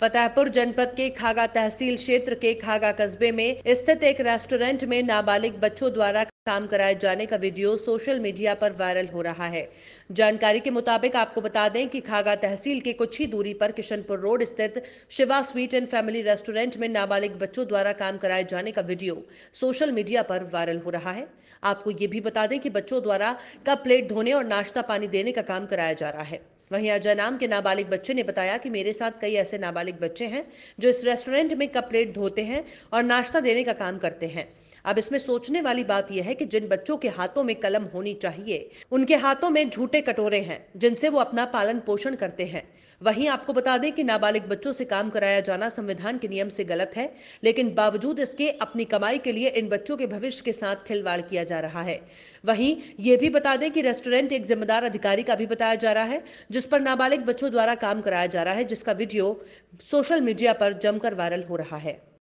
फतेहपुर जनपद के खागा तहसील क्षेत्र के खागा कस्बे में स्थित एक रेस्टोरेंट में नाबालिग बच्चों द्वारा काम कराए जाने का वीडियो सोशल मीडिया पर वायरल हो रहा है जानकारी के मुताबिक आपको बता दें कि खागा तहसील के कुछ ही दूरी पर किशनपुर रोड स्थित Shiva sweet and family restaurant में नाबालिग बच्चों द्वारा काम कराए जाने का वीडियो सोशल मीडिया पर वायरल हो रहा है आपको ये भी बता दें कि बच्चों द्वारा कप प्लेट धोने और नाश्ता पानी देने का काम कराया जा रहा है वहीं अजय नाम के नाबालिग बच्चे ने बताया कि मेरे साथ कई ऐसे नाबालिग बच्चे हैं जो इस रेस्टोरेंट में कप प्लेट धोते हैं और नाश्ता देने का काम करते हैं अब इसमें सोचने वाली बात यह है कि जिन बच्चों के हाथों में कलम होनी चाहिए उनके हाथों में झूठे कटोरे हैं जिनसे वो अपना पालन पोषण करते हैं वहीं आपको बता दें कि नाबालिग बच्चों से काम कराया जाना संविधान के नियम से गलत है लेकिन बावजूद इसके अपनी कमाई के लिए इन बच्चों के भविष्य के साथ खिलवाड़ किया जा रहा है वहीं ये भी बता दें कि रेस्टोरेंट एक जिम्मेदार अधिकारी का भी बताया जा रहा है जिस पर नाबालिग बच्चों द्वारा काम कराया जा रहा है जिसका वीडियो सोशल मीडिया पर जमकर वायरल हो रहा है